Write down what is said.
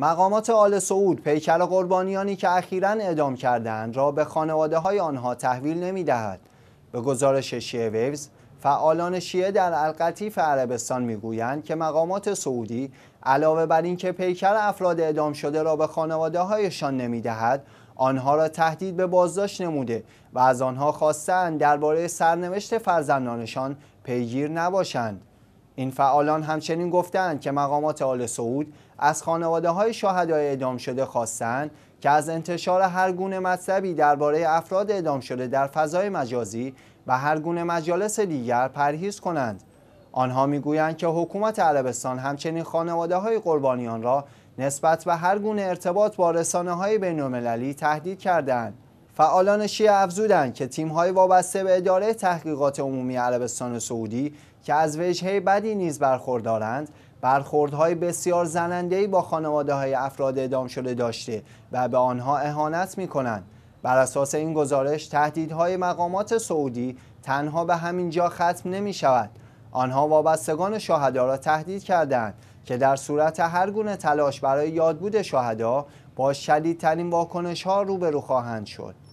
مقامات آل سعود پیکر قربانیانی که اخیرا اعدام کردند را به خانواده های آنها تحویل نمی دهد. به گزارش شیعه ویوز فعالان شیعه در القطیف عربستان میگویند که مقامات سعودی علاوه بر اینکه پیکر افراد اعدام شده را به خانواده هایشان نمی دهد، آنها را تهدید به بازداشت نموده و از آنها خواستند درباره سرنوشت فرزندانشان پیگیر نباشند. این فعالان همچنین گفتند که مقامات آل سعود از خانواده های شهدای اعدام شده خواستند که از انتشار هر گونه مطلبی درباره افراد اعدام شده در فضای مجازی و هر گونه مجالس دیگر پرهیز کنند. آنها میگویند که حکومت عربستان همچنین خانواده های قربانیان را نسبت به هر گونه ارتباط با رسانه های تهدید کردند. فعالان شیعه افزودند که تیم‌های وابسته به اداره تحقیقات عمومی عربستان سعودی که از وجهه بدی نیز برخوردارند برخوردهای بسیار زننده‌ای با خانواده های افراد اعدام شده داشته و به آنها اهانت می‌کنند بر اساس این گزارش تهدیدهای مقامات سعودی تنها به همین جا ختم نمی‌شود. آنها وابستگان شهدا را تهدید کردند که در صورت هر گونه تلاش برای یادبود شهدا با شدیدترین واکنش ها روبرو خواهند شد.